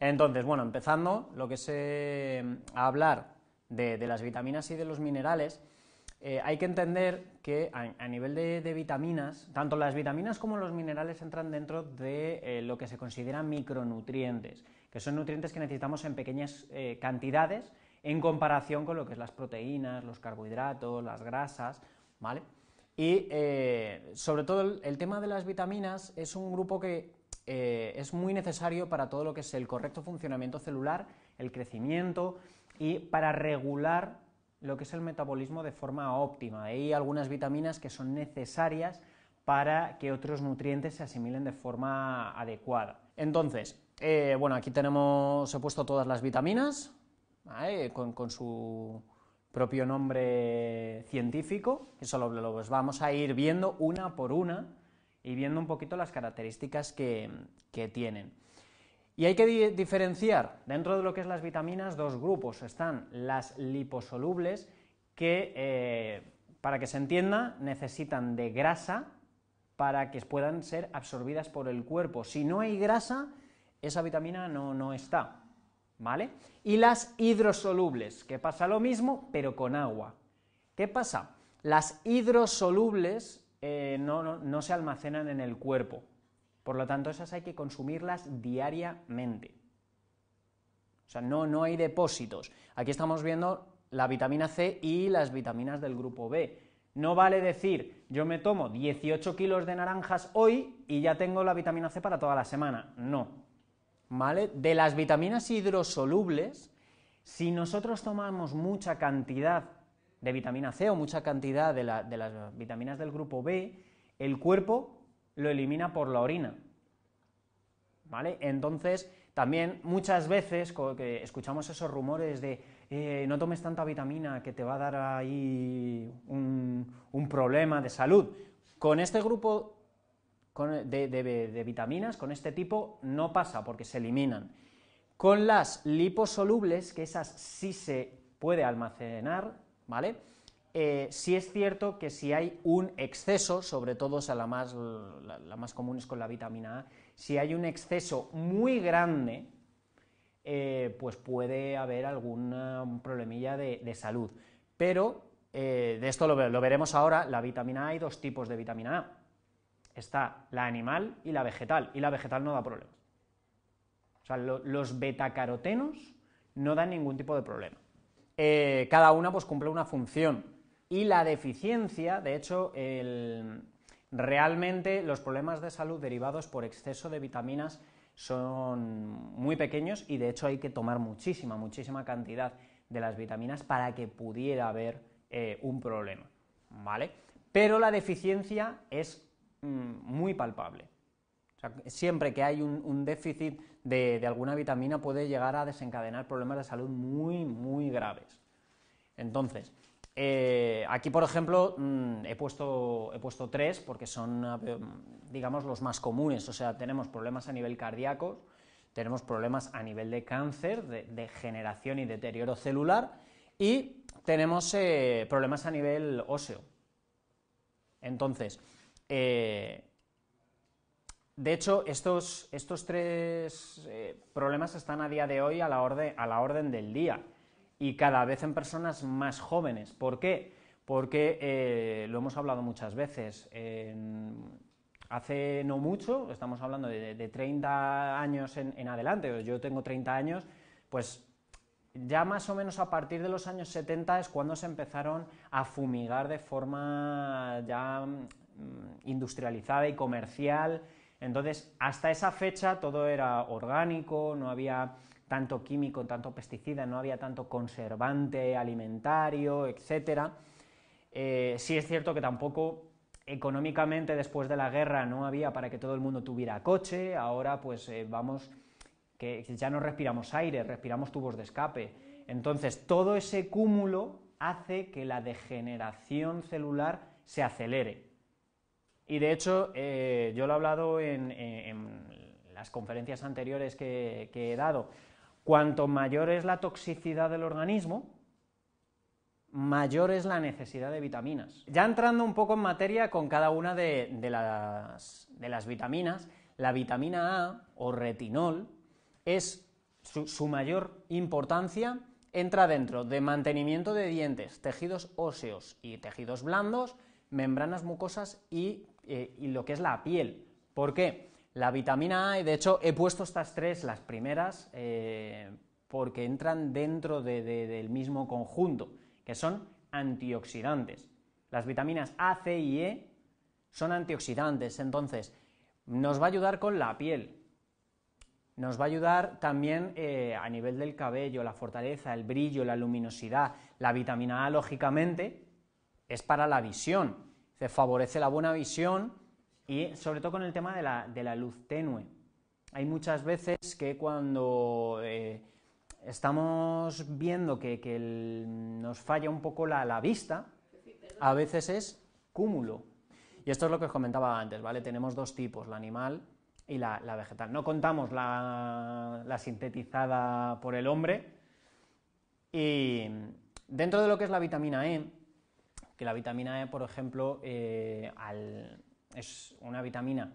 Entonces, bueno, empezando lo que es eh, a hablar de, las vitaminas y de los minerales, eh, hay que entender que a, nivel de, vitaminas, tanto las vitaminas como los minerales entran dentro de eh, lo que se considera micronutrientes, que son nutrientes que necesitamos en pequeñas cantidades en comparación con lo que es las proteínas, los carbohidratos, las grasas, ¿vale? Y sobre todo el tema de las vitaminas es un grupo que eh, es muy necesario para todo lo que es el correcto funcionamiento celular, el crecimiento y para regular lo que es el metabolismo de forma óptima. Hay algunas vitaminas que son necesarias para que otros nutrientes se asimilen de forma adecuada. Entonces, eh, bueno, aquí tenemos, he puesto todas las vitaminas con, su propio nombre científico, que solo pues vamos a ir viendo una por una y viendo un poquito las características que, tienen. Y hay que diferenciar dentro de lo que es las vitaminas dos grupos. Están las liposolubles que, eh, para que se entienda, necesitan de grasa para que puedan ser absorbidas por el cuerpo. Si no hay grasa, esa vitamina no, no está. ¿Vale? Y las hidrosolubles, que pasa lo mismo, pero con agua. ¿Qué pasa? Las hidrosolubles eh, no, se almacenan en el cuerpo. Por lo tanto, esas hay que consumirlas diariamente. O sea, no, no hay depósitos. Aquí estamos viendo la vitamina C y las vitaminas del grupo B. No vale decir, yo me tomo 18 kilos de naranjas hoy y ya tengo la vitamina C para toda la semana. No. ¿Vale? De las vitaminas hidrosolubles, si nosotros tomamos mucha cantidad de vitamina C o mucha cantidad de, las vitaminas del grupo B, el cuerpo lo elimina por la orina. ¿Vale? Entonces, también muchas veces escuchamos esos rumores de eh, no tomes tanta vitamina que te va a dar ahí un, problema de salud. Con este grupo de, de, vitaminas, con este tipo, no pasa porque se eliminan. Con las liposolubles, que esas sí se puede almacenar, ¿vale? Eh, es cierto que si hay un exceso, sobre todo la, más, común es con la vitamina A, si hay un exceso muy grande, eh, pues puede haber algún problemilla de, salud. Pero eh, de esto lo, veremos ahora, la vitamina A hay dos tipos de vitamina A. Está la animal y la vegetal, y la vegetal no da problemas. O sea, los betacarotenos no dan ningún tipo de problema. Eh, cada una pues, cumple una función. Y la deficiencia, de hecho, realmente los problemas de salud derivados por exceso de vitaminas son muy pequeños y de hecho hay que tomar muchísima, muchísima cantidad de las vitaminas para que pudiera haber eh, un problema, ¿vale? Pero la deficiencia es mm, muy palpable. siempre que hay un déficit de, alguna vitamina puede llegar a desencadenar problemas de salud muy, muy graves. Entonces, eh, aquí, por ejemplo, mm, he, puesto, he puesto tres porque son, eh, digamos, los más comunes. O sea, tenemos problemas a nivel cardíaco, tenemos problemas a nivel de cáncer, de degeneración y deterioro celular, y tenemos eh, problemas a nivel óseo. Entonces, de hecho, estos, tres eh, problemas están a día de hoy a la, orden, a la orden del día y cada vez en personas más jóvenes. ¿Por qué? Porque eh, lo hemos hablado muchas veces. hace no mucho, estamos hablando de, 30 años en, adelante, yo tengo 30 años, pues ya más o menos a partir de los años 70 es cuando se empezaron a fumigar de forma ya mm, industrializada y comercial entonces, hasta esa fecha todo era orgánico, no había tanto químico, tanto pesticida, no había tanto conservante alimentario, etc. Eh, sí es cierto que tampoco económicamente después de la guerra no había para que todo el mundo tuviera coche, ahora pues eh, vamos, que ya no respiramos aire, respiramos tubos de escape. Entonces, todo ese cúmulo hace que la degeneración celular se acelere. Y de hecho, eh, yo lo he hablado en, las conferencias anteriores que, he dado. Cuanto mayor es la toxicidad del organismo, mayor es la necesidad de vitaminas. Ya entrando un poco en materia con cada una de, las, vitaminas, la vitamina A o retinol es su, su, mayor importancia, entra dentro de mantenimiento de dientes, tejidos óseos y tejidos blandos, membranas mucosas y eh, y lo que es la piel. ¿Por qué? La vitamina A, y de hecho he puesto estas tres, las primeras, eh, porque entran dentro del mismo conjunto, que son antioxidantes. Las vitaminas A, C y E son antioxidantes, entonces nos va a ayudar con la piel, nos va a ayudar también eh, a nivel del cabello, la fortaleza, el brillo, la luminosidad. La vitamina A, lógicamente, es para la visión, favorece la buena visión y sobre todo con el tema de la, luz tenue. Hay muchas veces que cuando eh, estamos viendo que, nos falla un poco la, vista, a veces es cúmulo. Y esto es lo que os comentaba antes, ¿vale? Tenemos dos tipos, la animal y la, vegetal. No contamos la, sintetizada por el hombre. Y dentro de lo que es la vitamina E, que la vitamina E, por ejemplo, eh, es una vitamina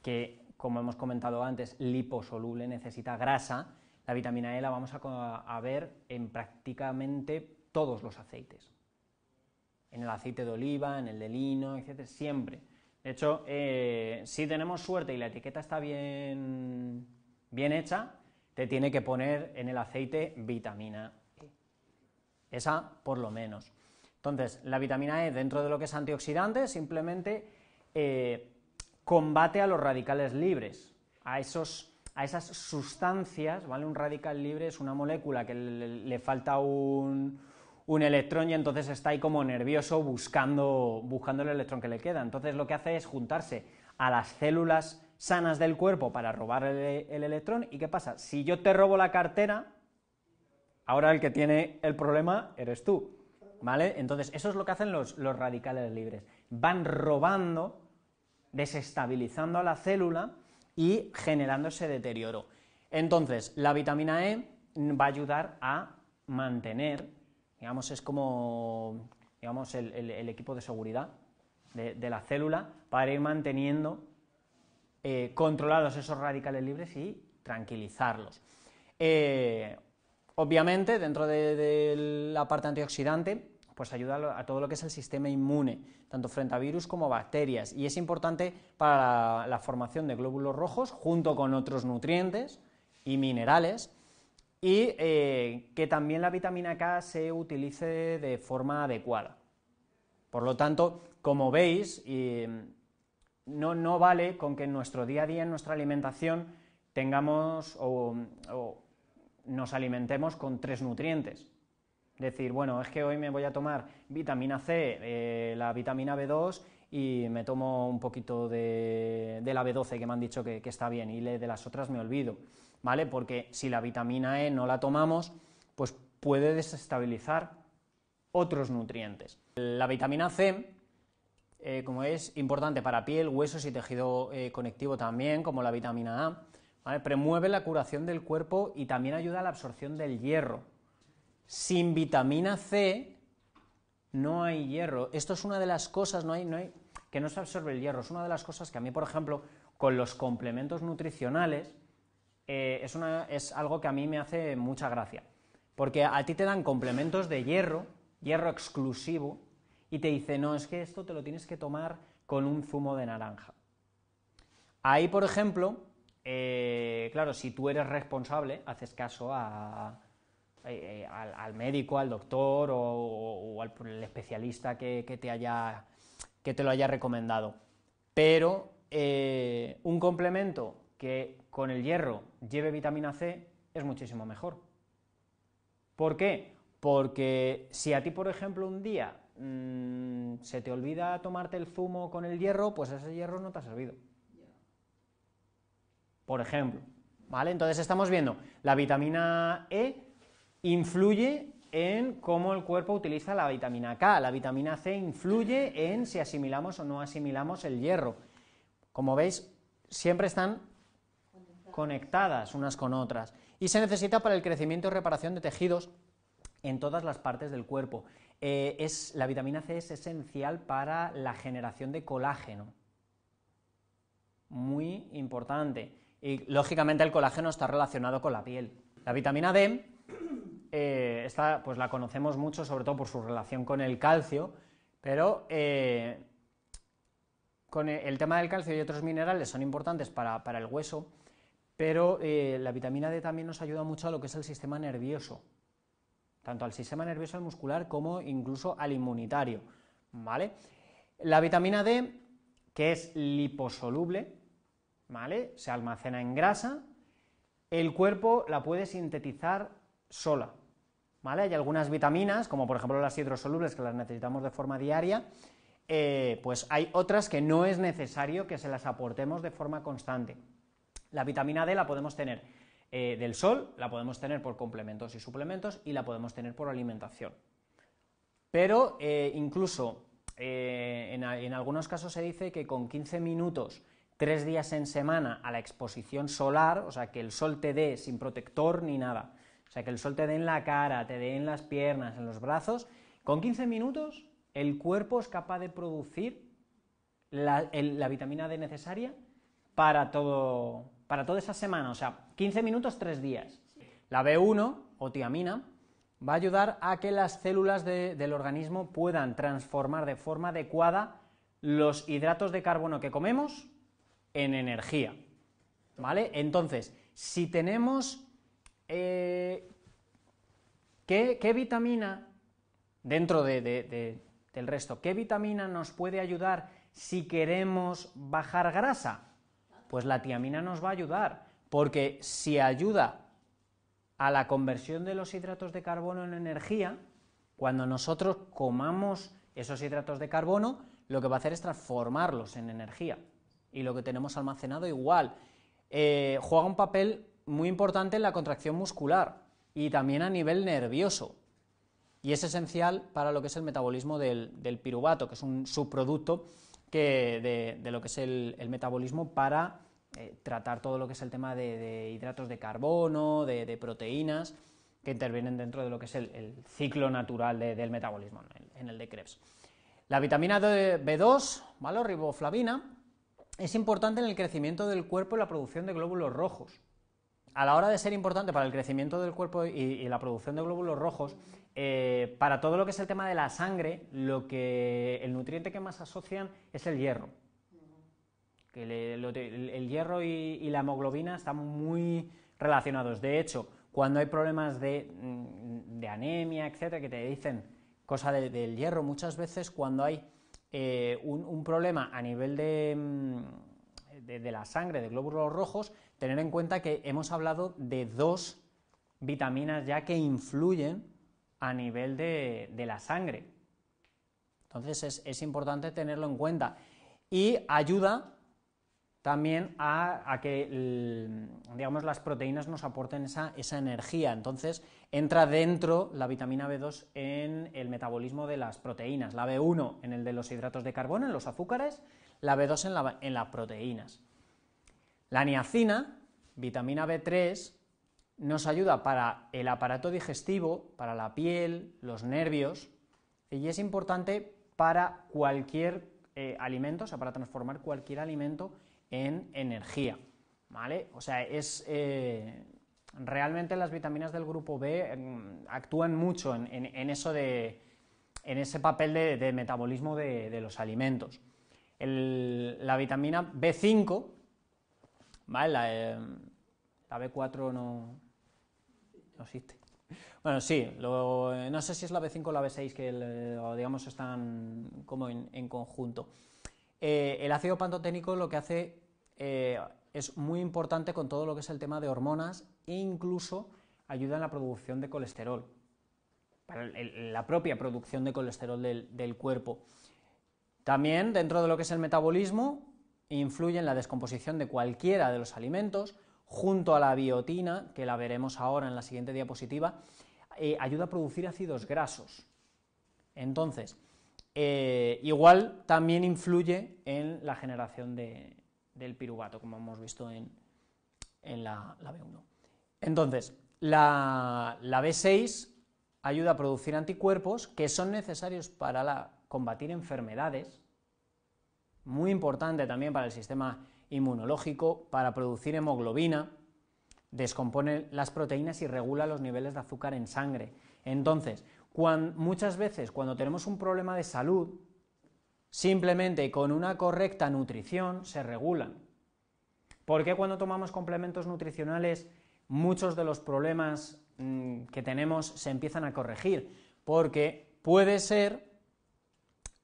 que, como hemos comentado antes, liposoluble, necesita grasa. La vitamina E la vamos a, ver en prácticamente todos los aceites. En el aceite de oliva, en el de lino, etc. Siempre. De hecho, eh, si tenemos suerte y la etiqueta está bien, bien hecha, te tiene que poner en el aceite vitamina E. Esa por lo menos. Entonces, la vitamina E, dentro de lo que es antioxidante, simplemente eh, combate a los radicales libres, a, a esas sustancias, ¿vale? Un radical libre es una molécula que le, falta un, electrón y entonces está ahí como nervioso buscando, buscando el electrón que le queda. Entonces lo que hace es juntarse a las células sanas del cuerpo para robar el, electrón. ¿Y qué pasa? Si yo te robo la cartera, ahora el que tiene el problema eres tú. Entonces, eso es lo que hacen los, radicales libres. Van robando, desestabilizando a la célula y generando ese deterioro. Entonces, la vitamina E va a ayudar a mantener, digamos, es como digamos, el, equipo de seguridad de, la célula para ir manteniendo eh, controlados esos radicales libres y tranquilizarlos. Eh, Obviamente, dentro de, la parte antioxidante, pues ayuda a todo lo que es el sistema inmune, tanto frente a virus como bacterias, y es importante para la, formación de glóbulos rojos junto con otros nutrientes y minerales, y eh, que también la vitamina K se utilice de forma adecuada. Por lo tanto, como veis, no, no, vale con que en nuestro día a día, en nuestra alimentación, tengamos nos alimentemos con tres nutrientes. Decir, bueno, es que hoy me voy a tomar vitamina C, eh, la vitamina B2 y me tomo un poquito de, la B12 que me han dicho que, está bien y de las otras me olvido, ¿vale? Porque si la vitamina E no la tomamos, pues puede desestabilizar otros nutrientes. La vitamina C, eh, como es importante para piel, huesos y tejido eh, conectivo también, como la vitamina A, premueve Promueve la curación del cuerpo y también ayuda a la absorción del hierro. Sin vitamina C no hay hierro. Esto es una de las cosas, que no se absorbe el hierro. Es una de las cosas que a mí, por ejemplo, con los complementos nutricionales, eh, es, algo que a mí me hace mucha gracia. Porque a ti te dan complementos de hierro, hierro exclusivo, y te dice, no, es que esto te lo tienes que tomar con un zumo de naranja. Ahí, por ejemplo, eh, claro, si tú eres responsable, haces caso eh, eh, al, médico, al doctor o, al especialista que, te haya, que te lo haya recomendado. Pero un complemento que con el hierro lleve vitamina C es muchísimo mejor. ¿Por qué? Porque si a ti, por ejemplo, un día mm, se te olvida tomarte el zumo con el hierro, pues ese hierro no te ha servido por ejemplo. ¿Vale? Entonces estamos viendo, la vitamina E influye en cómo el cuerpo utiliza la vitamina K, la vitamina C influye en si asimilamos o no asimilamos el hierro. Como veis, siempre están conectadas unas con otras y se necesita para el crecimiento y reparación de tejidos en todas las partes del cuerpo. Eh, es, la vitamina C es esencial para la generación de colágeno. Muy importante y lógicamente el colágeno está relacionado con la piel. La vitamina D, eh, esta pues la conocemos mucho, sobre todo por su relación con el calcio, pero eh, con el tema del calcio y otros minerales son importantes para, el hueso, pero eh, la vitamina D también nos ayuda mucho a lo que es el sistema nervioso, tanto al sistema nervioso muscular como incluso al inmunitario. ¿vale? La vitamina D, que es liposoluble, se almacena en grasa, el cuerpo la puede sintetizar sola, Hay algunas vitaminas, como por ejemplo las hidrosolubles, que las necesitamos de forma diaria, eh, pues hay otras que no es necesario que se las aportemos de forma constante. La vitamina D la podemos tener eh, del sol, la podemos tener por complementos y suplementos y la podemos tener por alimentación. Pero eh, incluso en algunos casos se dice que con 15 minutos tres días en semana a la exposición solar, o sea, que el sol te dé sin protector ni nada, o sea, que el sol te dé en la cara, te dé en las piernas, en los brazos, con 15 minutos el cuerpo es capaz de producir la, vitamina D necesaria para, todo, para toda esa semana, o sea, 15 minutos, tres días. La B1, o tiamina, va a ayudar a que las células del organismo puedan transformar de forma adecuada los hidratos de carbono que comemos en energía. ¿Vale? Entonces, si tenemos eh, ¿qué, vitamina, dentro del resto, ¿qué vitamina nos puede ayudar si queremos bajar grasa? Pues la tiamina nos va a ayudar, porque si ayuda a la conversión de los hidratos de carbono en energía, cuando nosotros comamos esos hidratos de carbono, lo que va a hacer es transformarlos en energía y lo que tenemos almacenado igual. Eh, juega un papel muy importante en la contracción muscular y también a nivel nervioso. Y es esencial para lo que es el metabolismo del, piruvato, que es un subproducto de, lo que es el, metabolismo para eh, tratar todo lo que es el tema de, hidratos de carbono, de, proteínas, que intervienen dentro de lo que es el, ciclo natural del metabolismo en el, de Krebs. La vitamina B2, ¿vale? riboflavina, es importante en el crecimiento del cuerpo y la producción de glóbulos rojos. A la hora de ser importante para el crecimiento del cuerpo y, la producción de glóbulos rojos, eh, para todo lo que es el tema de la sangre, lo que, el nutriente que más asocian es el hierro. el, hierro y, la hemoglobina están muy relacionados. De hecho, cuando hay problemas de, mm, anemia, etcétera, que te dicen cosa del hierro, muchas veces cuando hay eh, un, problema a nivel mm, de, la sangre, de glóbulos rojos, tener en cuenta que hemos hablado de dos vitaminas ya que influyen a nivel de, la sangre. Entonces es, es importante tenerlo en cuenta. Y ayuda también a, que digamos, las proteínas nos aporten esa, energía. Entonces, entra dentro la vitamina B2 en el metabolismo de las proteínas, la B1 en el de los hidratos de carbono, en los azúcares, la B2 en, las proteínas. La niacina, vitamina B3, nos ayuda para el aparato digestivo, para la piel, los nervios, y es importante para cualquier eh, alimento, o sea, para transformar cualquier alimento en energía, ¿vale? O sea, es... Eh, realmente las vitaminas del grupo B mm, actúan mucho en, eso de, en ese papel de, metabolismo de, los alimentos. la vitamina B5, ¿vale? La, eh, B4 no, existe. Bueno, sí, no sé si es la B5 o la B6 que, eh, digamos, están como en, conjunto. el ácido pantoténico lo que hace eh, es muy importante con todo lo que es el tema de hormonas e incluso ayuda en la producción de colesterol, para la propia producción de colesterol del, cuerpo. También dentro de lo que es el metabolismo influye en la descomposición de cualquiera de los alimentos, junto a la biotina, que la veremos ahora en la siguiente diapositiva, eh, ayuda a producir ácidos grasos. Entonces, eh, igual también influye en la generación de, del piruvato, como hemos visto en, la, B1. Entonces, la, B6 ayuda a producir anticuerpos que son necesarios para combatir enfermedades, muy importante también para el sistema inmunológico, para producir hemoglobina, descompone las proteínas y regula los niveles de azúcar en sangre. Entonces, muchas veces cuando tenemos un problema de salud, Simplemente con una correcta nutrición se regulan. ¿Por qué cuando tomamos complementos nutricionales muchos de los problemas mm, que tenemos se empiezan a corregir? Porque puede ser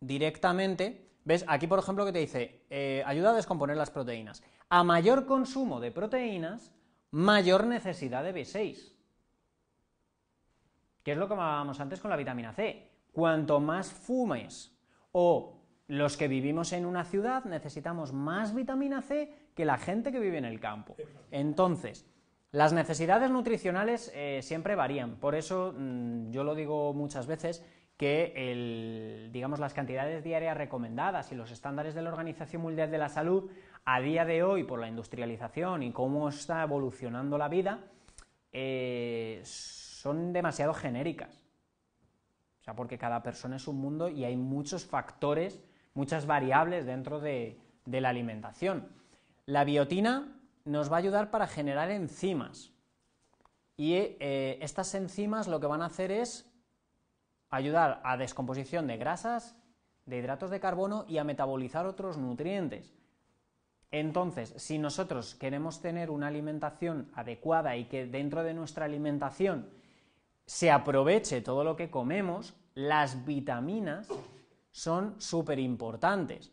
directamente, ves, aquí por ejemplo que te dice, eh, ayuda a descomponer las proteínas. A mayor consumo de proteínas, mayor necesidad de B6. Que es lo que hablábamos antes con la vitamina C. Cuanto más fumes o los que vivimos en una ciudad necesitamos más vitamina C que la gente que vive en el campo. Entonces, las necesidades nutricionales eh, siempre varían. Por eso mm, yo lo digo muchas veces que digamos, las cantidades diarias recomendadas y los estándares de la Organización Mundial de la Salud a día de hoy por la industrialización y cómo está evolucionando la vida eh, son demasiado genéricas. O sea, porque cada persona es un mundo y hay muchos factores muchas variables dentro de, la alimentación. La biotina nos va a ayudar para generar enzimas. Y eh, estas enzimas lo que van a hacer es ayudar a descomposición de grasas, de hidratos de carbono y a metabolizar otros nutrientes. Entonces, si nosotros queremos tener una alimentación adecuada y que dentro de nuestra alimentación se aproveche todo lo que comemos, las vitaminas son súper importantes.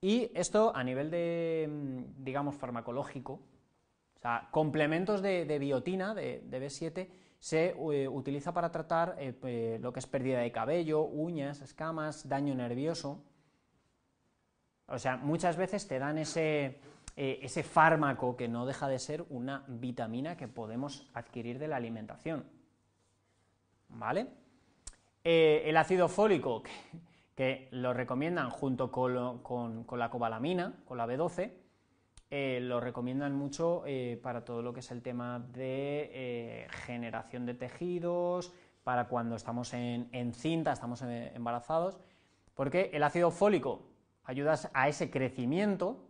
Y esto a nivel de, mm, digamos, farmacológico, o sea, complementos de, biotina, de, B7, se eh, utiliza para tratar eh, lo que es pérdida de cabello, uñas, escamas, daño nervioso. O sea, muchas veces te dan ese, eh, ese fármaco que no deja de ser una vitamina que podemos adquirir de la alimentación. ¿Vale? Eh, el ácido fólico, que, lo recomiendan junto con, la cobalamina, con la B12, eh, lo recomiendan mucho eh, para todo lo que es el tema de generación de tejidos, para cuando estamos en, cinta, estamos embarazados, porque el ácido fólico ayuda a ese crecimiento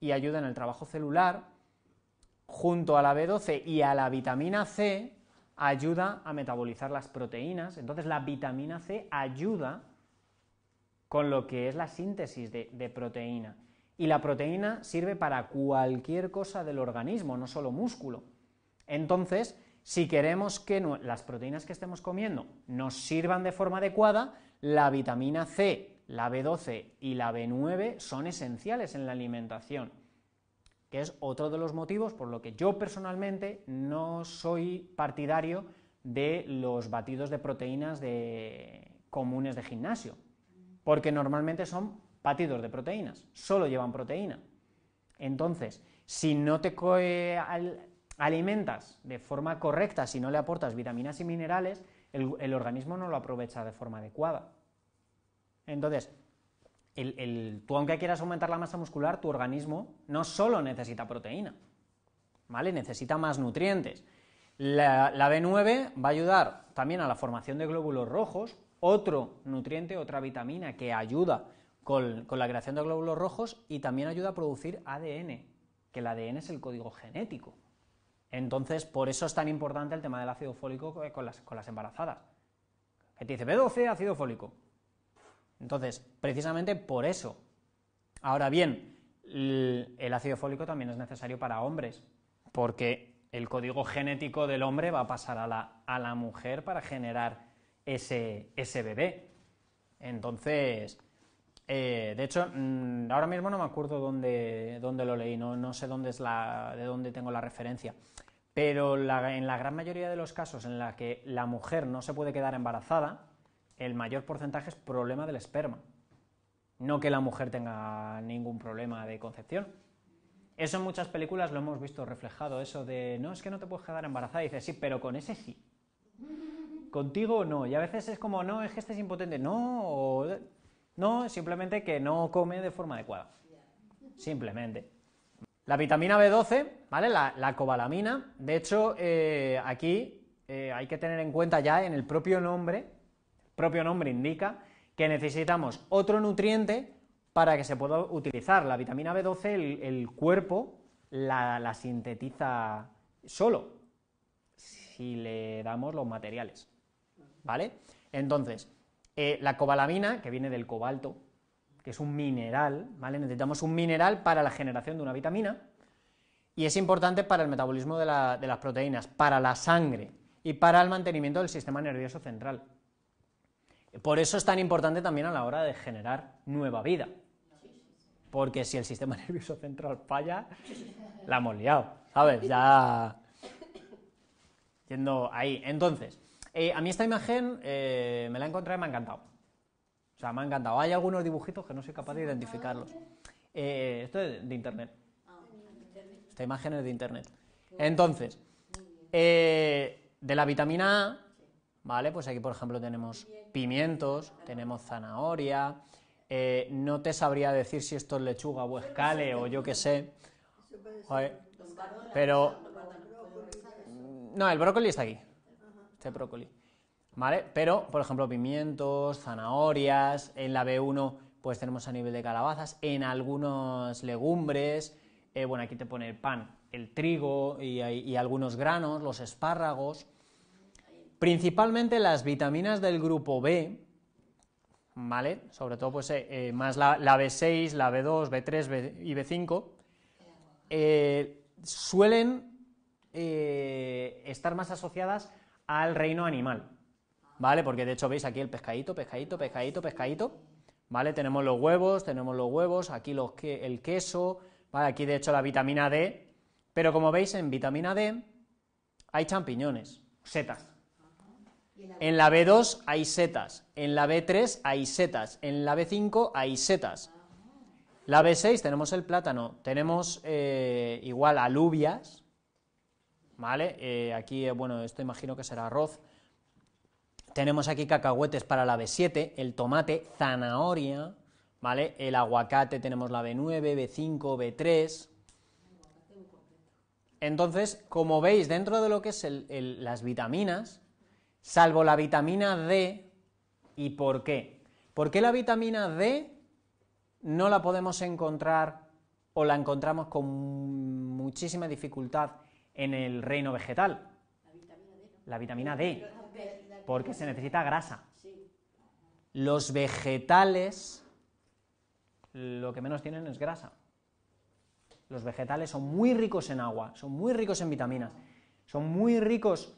y ayuda en el trabajo celular, junto a la B12 y a la vitamina C, ayuda a metabolizar las proteínas, entonces la vitamina C ayuda con lo que es la síntesis de, proteína. Y la proteína sirve para cualquier cosa del organismo, no solo músculo. Entonces, si queremos que las proteínas que estemos comiendo nos sirvan de forma adecuada, la vitamina C, la B12 y la B9 son esenciales en la alimentación que es otro de los motivos por lo que yo personalmente no soy partidario de los batidos de proteínas de... comunes de gimnasio, porque normalmente son batidos de proteínas, solo llevan proteína. Entonces, si no te eh, alimentas de forma correcta, si no le aportas vitaminas y minerales, el, el organismo no lo aprovecha de forma adecuada. Entonces, el, el, tú aunque quieras aumentar la masa muscular, tu organismo no solo necesita proteína, ¿vale? Necesita más nutrientes. La, B9 va a ayudar también a la formación de glóbulos rojos, otro nutriente, otra vitamina que ayuda con, la creación de glóbulos rojos y también ayuda a producir ADN, que el ADN es el código genético. Entonces, por eso es tan importante el tema del ácido fólico eh, con las, embarazadas. Que te dice B12, ácido fólico. Entonces, precisamente por eso. Ahora bien, el ácido fólico también es necesario para hombres, porque el código genético del hombre va a pasar a la, mujer para generar ese, bebé. Entonces, eh, de hecho, mm, ahora mismo no me acuerdo dónde, lo leí, no, no sé dónde es la, de dónde tengo la referencia, pero en la gran mayoría de los casos en los que la mujer no se puede quedar embarazada, el mayor porcentaje es problema del esperma. No que la mujer tenga ningún problema de concepción. Eso en muchas películas lo hemos visto reflejado, eso de, no, es que no te puedes quedar embarazada. Y dices, sí, pero con ese sí. Contigo no. Y a veces es como, no, es que este es impotente. No, no, simplemente que no come de forma adecuada. Simplemente. La vitamina B12, ¿vale? La, cobalamina. De hecho, eh, aquí eh, hay que tener en cuenta ya en el propio nombre propio nombre indica que necesitamos otro nutriente para que se pueda utilizar. La vitamina B12 el, cuerpo la, sintetiza solo si le damos los materiales. ¿Vale? Entonces, eh, la cobalamina, que viene del cobalto, que es un mineral, ¿vale? Necesitamos un mineral para la generación de una vitamina y es importante para el metabolismo de las proteínas, para la sangre y para el mantenimiento del sistema nervioso central. Por eso es tan importante también a la hora de generar nueva vida. Porque si el sistema nervioso central falla, la hemos liado, ¿sabes? Ya. Yendo ahí. Entonces, eh, a mí esta imagen eh, me la he encontrado y me ha encantado. O sea, me ha encantado. Hay algunos dibujitos que no soy capaz de identificarlos. Eh, esto es de ah, internet. Esta imagen es de internet. Entonces, de la vitamina A ¿vale? Pues aquí, por ejemplo, tenemos pimientos, tenemos zanahoria, eh, no te sabría decir si esto es lechuga o escale o yo qué sé, pero... No, el brócoli está aquí, este brócoli, ¿vale? Pero, por ejemplo, pimientos, zanahorias, en la B1 pues tenemos a nivel de calabazas, en algunos legumbres, eh, bueno, aquí te pone el pan, el trigo y, y algunos granos, los espárragos, Principalmente las vitaminas del grupo B, ¿vale? Sobre todo, pues, eh, eh, más la, B6, la B2, B3 y B5, eh, suelen estar más asociadas al reino animal, ¿vale? Porque de hecho veis aquí el pescadito, pescadito, pescadito, pescadito, ¿vale? Tenemos los huevos, tenemos los huevos, aquí el queso, ¿vale? Aquí de hecho la vitamina D, pero como veis en vitamina D hay champiñones, setas, en la B2 hay setas, en la B3 hay setas, en la B5 hay setas. La B6 tenemos el plátano, tenemos eh, igual alubias, ¿vale? Eh, aquí, eh, bueno, esto imagino que será arroz. Tenemos aquí cacahuetes para la B7, el tomate, zanahoria, ¿vale? El aguacate tenemos la B9, B5, B3. Entonces, como veis, dentro de lo que es las vitaminas, salvo la vitamina D. ¿Y por qué? ¿Por qué la vitamina D no la podemos encontrar o la encontramos con muchísima dificultad en el reino vegetal? La vitamina D. La vitamina D porque se necesita grasa. Los vegetales lo que menos tienen es grasa. Los vegetales son muy ricos en agua, son muy ricos en vitaminas, son muy ricos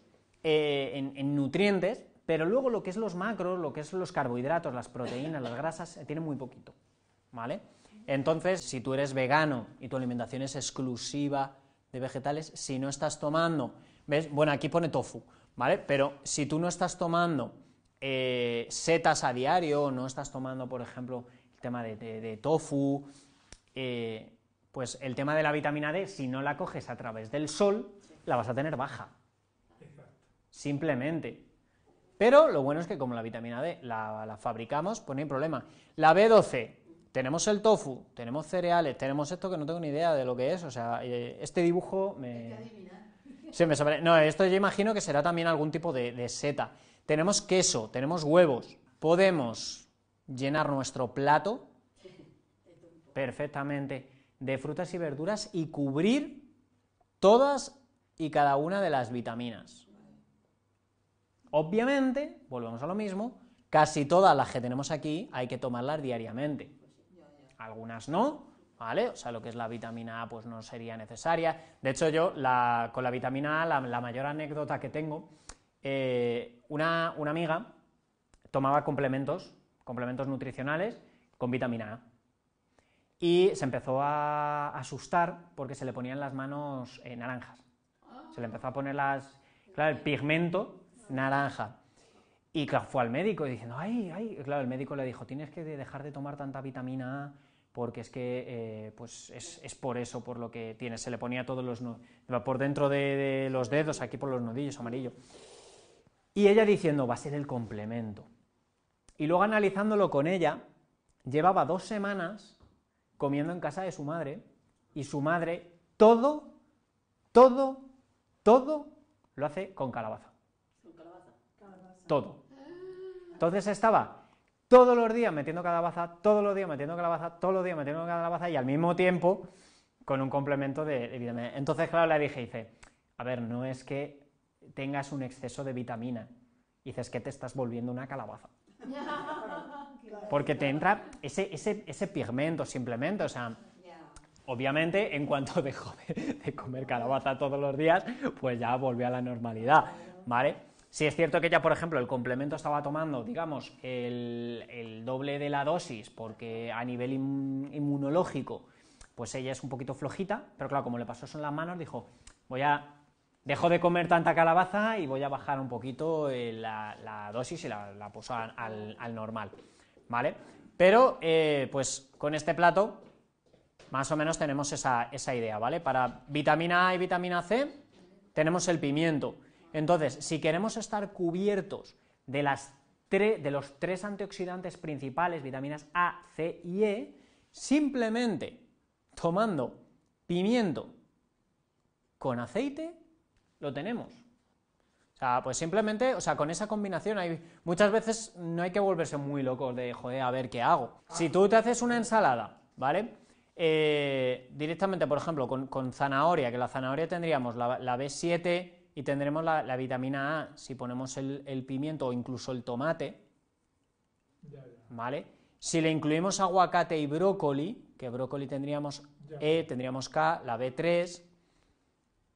eh, en, nutrientes, pero luego lo que es los macros, lo que es los carbohidratos, las proteínas, las grasas, eh, tiene muy poquito, ¿vale? Entonces, si tú eres vegano y tu alimentación es exclusiva de vegetales, si no estás tomando, ¿ves? Bueno, aquí pone tofu, ¿vale? Pero si tú no estás tomando eh, setas a diario, no estás tomando, por ejemplo, el tema de, tofu, pues el tema de la vitamina D, si no la coges a través del sol, la vas a tener baja simplemente. Pero lo bueno es que como la vitamina D la, fabricamos, pues no hay problema. La B12, tenemos el tofu, tenemos cereales, tenemos esto que no tengo ni idea de lo que es, o sea, eh, este dibujo me... me sobre... No, esto yo imagino que será también algún tipo de seta. Tenemos queso, tenemos huevos, podemos llenar nuestro plato perfectamente de frutas y verduras y cubrir todas y cada una de las vitaminas. Obviamente, volvemos a lo mismo, casi todas las que tenemos aquí hay que tomarlas diariamente. Algunas no, ¿vale? O sea, lo que es la vitamina A pues no sería necesaria. De hecho, yo con la vitamina A, la, mayor anécdota que tengo, eh, una, amiga tomaba complementos, complementos nutricionales con vitamina A. Y se empezó a asustar porque se le ponían las manos eh, naranjas. Se le empezó a poner las... Claro, el pigmento naranja. Y fue al médico diciendo, ay, ay, claro, el médico le dijo, tienes que dejar de tomar tanta vitamina A porque es que eh, pues es, por eso por lo que tienes Se le ponía todos los por dentro de, los dedos, aquí por los nudillos amarillo. Y ella diciendo, va a ser el complemento. Y luego analizándolo con ella, llevaba dos semanas comiendo en casa de su madre, y su madre todo, todo, todo lo hace con calabaza todo. Entonces estaba todos los días metiendo calabaza, todos los días metiendo calabaza, todos los días metiendo calabaza y al mismo tiempo con un complemento de, vitamina. Entonces, claro, le dije, dice, a ver, no es que tengas un exceso de vitamina, dices que te estás volviendo una calabaza. Porque te entra ese, ese, ese pigmento simplemente, o sea, obviamente en cuanto dejó de, de comer calabaza todos los días, pues ya volvió a la normalidad, ¿vale? Si es cierto que ella, por ejemplo, el complemento estaba tomando, digamos, el, doble de la dosis, porque a nivel inmunológico, pues ella es un poquito flojita, pero claro, como le pasó eso en las manos, dijo, voy a... Dejo de comer tanta calabaza y voy a bajar un poquito eh, la, dosis y la, puso al, normal, ¿vale? Pero, eh, pues, con este plato, más o menos tenemos esa, esa idea, ¿vale? Para vitamina A y vitamina C tenemos el pimiento. Entonces, si queremos estar cubiertos de, las los tres antioxidantes principales, vitaminas A, C y E, simplemente tomando pimiento con aceite, lo tenemos. O sea, pues simplemente, o sea, con esa combinación hay, muchas veces no hay que volverse muy locos de, joder, a ver qué hago. Si tú te haces una ensalada, ¿vale? Eh, directamente, por ejemplo, con, zanahoria, que la zanahoria tendríamos la B7, y tendremos la, vitamina A si ponemos el, pimiento o incluso el tomate, ¿vale? Si le incluimos aguacate y brócoli, que brócoli tendríamos E, tendríamos K, la B3,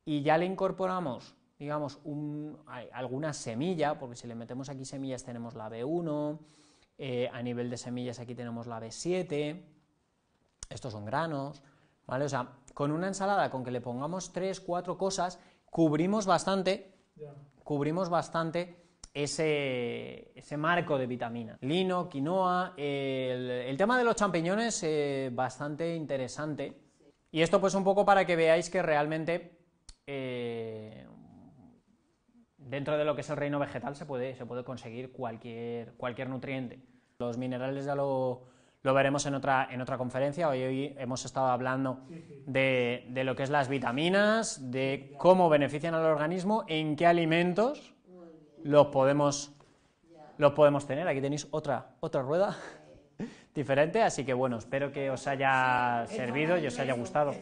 y ya le incorporamos, digamos, alguna semilla, porque si le metemos aquí semillas tenemos la B1, eh, a nivel de semillas aquí tenemos la B7, estos son granos, ¿vale? O sea, con una ensalada, con que le pongamos tres, cuatro cosas, cubrimos bastante, cubrimos bastante ese, marco de vitamina. Lino, quinoa, el, tema de los champiñones es eh, bastante interesante. Y esto pues un poco para que veáis que realmente eh, dentro de lo que es el reino vegetal se puede, se puede conseguir cualquier, cualquier nutriente. Los minerales ya lo lo veremos en otra, en otra conferencia. Hoy, hemos estado hablando de, lo que es las vitaminas, de cómo benefician al organismo, en qué alimentos los podemos, los podemos tener. Aquí tenéis otra, otra rueda diferente, así que bueno, espero que os haya servido y os haya gustado.